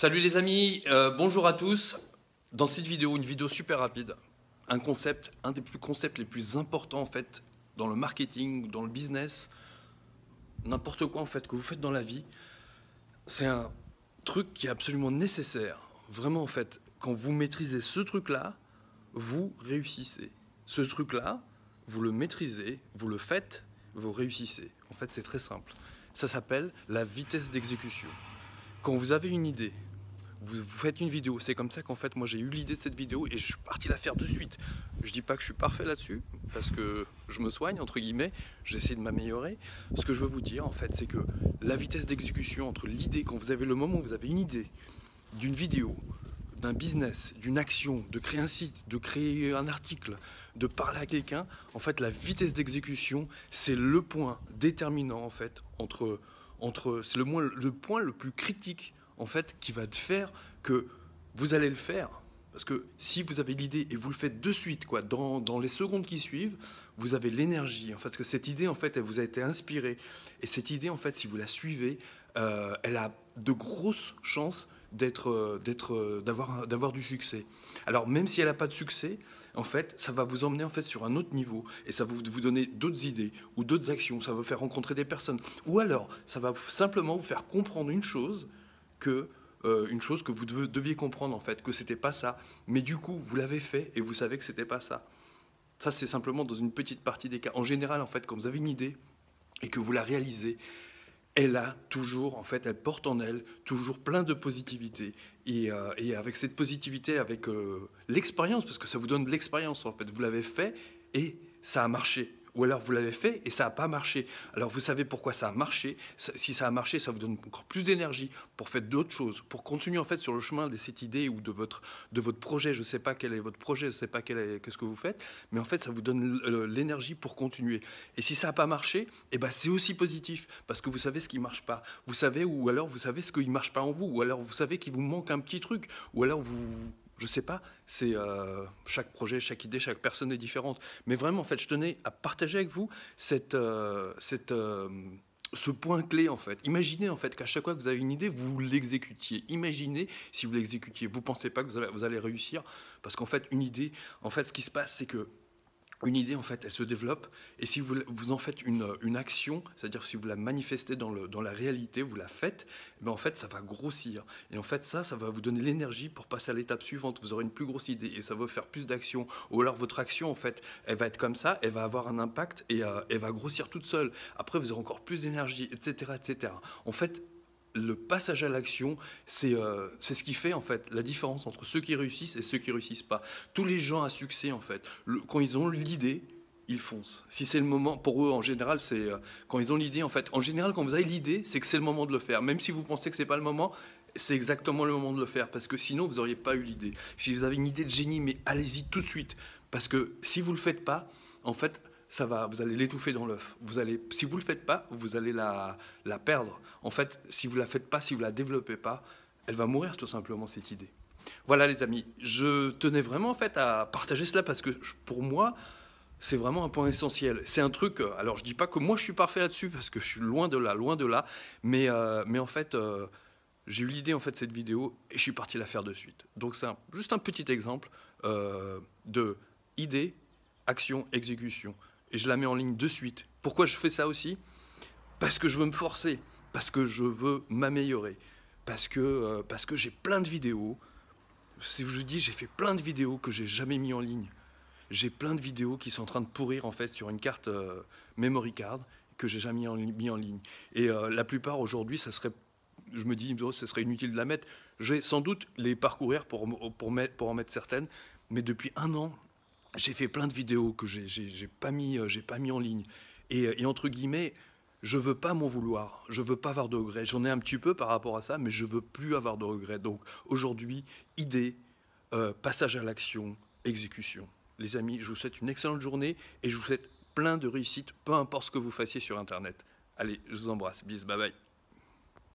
Salut les amis, euh, bonjour à tous. Dans cette vidéo, une vidéo super rapide, un concept, un des plus concepts les plus importants en fait dans le marketing, dans le business, n'importe quoi en fait que vous faites dans la vie, c'est un truc qui est absolument nécessaire. Vraiment en fait, quand vous maîtrisez ce truc-là, vous réussissez. Ce truc-là, vous le maîtrisez, vous le faites, vous réussissez. En fait, c'est très simple. Ça s'appelle la vitesse d'exécution. Quand vous avez une idée, vous, faites une vidéo. C'est comme ça qu'en fait, moi, j'ai eu l'idée de cette vidéo et je suis parti la faire de suite. Je dis pas que je suis parfait là-dessus, parce que je me soigne, entre guillemets, j'essaie de m'améliorer. Ce que je veux vous dire, en fait, c'est que la vitesse d'exécution entre l'idée, quand vous avez le moment où vous avez une idée d'une vidéo, d'un business, d'une action, de créer un site, de créer un article, de parler à quelqu'un, en fait, la vitesse d'exécution, c'est le point déterminant, en fait, entre, entre c'est le, le point le plus critique en fait, qui va te faire que vous allez le faire. Parce que si vous avez l'idée et vous le faites de suite, quoi, dans, les secondes qui suivent, vous avez l'énergie. En fait, parce que cette idée, en fait, elle vous a été inspirée. Et cette idée, en fait, si vous la suivez, euh, elle a de grosses chances euh, euh, d'avoir, d'avoir du succès. Alors, même si elle n'a pas de succès, en fait, ça va vous emmener en fait sur un autre niveau et ça va vous donner d'autres idées ou d'autres actions. Ça va vous faire rencontrer des personnes. Ou alors, ça va simplement vous faire comprendre une chose que euh, une chose que vous deviez comprendre en fait, que c'était pas ça. Mais du coup, vous l'avez fait et vous savez que c'était pas ça. Ça, c'est simplement dans une petite partie des cas. En général, en fait, quand vous avez une idée et que vous la réalisez, elle a toujours, en fait, elle porte en elle toujours plein de positivité. Et, euh, avec cette positivité, avec euh, l'expérience, parce que ça vous donne de l'expérience, en fait, vous l'avez fait et ça a marché ou alors vous l'avez fait et ça n'a pas marché. Alors vous savez pourquoi ça a marché. Si ça a marché, ça vous donne encore plus d'énergie pour faire d'autres choses, pour continuer en fait sur le chemin de cette idée ou de votre, de votre projet. Je ne sais pas quel est votre projet, je ne sais pas quel est, qu'est-ce que vous faites, mais en fait ça vous donne l'énergie pour continuer. Et si ça n'a pas marché, eh ben, c'est aussi positif parce que vous savez ce qui ne marche pas. Vous savez ou alors vous savez ce qui ne marche pas en vous, ou alors vous savez qu'il vous manque un petit truc, ou alors vous, je sais pas, c'est euh, chaque projet, chaque idée, chaque personne est différente. Mais vraiment, en fait, je tenais à partager avec vous cette, euh, cette, euh, ce point clé, en fait. Imaginez, en fait, qu'à chaque fois que vous avez une idée, vous l'exécutiez. Imaginez si vous l'exécutiez. Vous ne pensez pas que vous allez, vous allez réussir, parce qu'en fait, une idée, en fait, ce qui se passe, c'est que une idée, en fait, elle se développe, et si vous, vous en faites une, action, c'est-à-dire si vous la manifestez dans, le, dans la réalité, vous la faites, mais eh ben, en fait, ça va grossir. Et en fait, ça, ça va vous donner l'énergie pour passer à l'étape suivante. Vous aurez une plus grosse idée, et ça va faire plus d'actions. Ou alors, votre action, en fait, elle va être comme ça, elle va avoir un impact, et euh, elle va grossir toute seule. Après, vous aurez encore plus d'énergie, etc., etc. En fait, le passage à l'action, c'est euh, c'est ce qui fait en fait la différence entre ceux qui réussissent et ceux qui réussissent pas. Tous les gens à succès en fait, quand ils ont l'idée, ils foncent. Si c'est le moment, pour eux en général, c'est euh, quand ils ont l'idée en fait. En général, quand vous avez l'idée, c'est que c'est le moment de le faire. Même si vous pensez que c'est pas le moment, c'est exactement le moment de le faire parce que sinon vous n'auriez pas eu l'idée. Si vous avez une idée de génie, mais allez-y tout de suite parce que si vous le faites pas, en fait, va, vous allez l'étouffer dans l'œuf. Vous si vous le faites pas, vous allez la, perdre. En fait, si vous la faites pas, si vous la développez pas, elle va mourir tout simplement cette idée. Voilà les amis, je tenais vraiment en fait à partager cela parce que pour moi, c'est vraiment un point essentiel. C'est un truc, euh, alors je dis pas que moi je suis parfait là-dessus parce que je suis loin de là, loin de là, mais, euh, en fait, euh, j'ai eu l'idée en fait de cette vidéo et je suis parti la faire de suite. Donc c'est juste un petit exemple euh, de idée, action, exécution et je la mets en ligne de suite. Pourquoi je fais ça aussi Parce que je veux me forcer, parce que je veux m'améliorer, parce que, euh, parce que j'ai plein de vidéos. Si je vous dis, j'ai fait plein de vidéos que j'ai jamais mis en ligne. J'ai plein de vidéos qui sont en train de pourrir en fait sur une carte euh, memory card que j'ai jamais mis en, mis en, ligne. Et euh, la plupart aujourd'hui, ça serait, je me dis, oh, ce serait inutile de la mettre. Je vais sans doute les parcourir pour, pour, mettre, pour en mettre certaines, mais depuis un an, j'ai fait plein de vidéos que j'ai pas mis, euh, j'ai pas mis en ligne. Euh, et, entre guillemets, je veux pas m'en vouloir, je veux pas avoir de regrets. J'en ai un petit peu par rapport à ça, mais je veux plus avoir de regrets. Donc aujourd'hui, idée, euh, passage à l'action, exécution. Les amis, je vous souhaite une excellente journée et je vous souhaite plein de réussites, peu importe ce que vous fassiez sur Internet. Allez, je vous embrasse, bis, bye bye.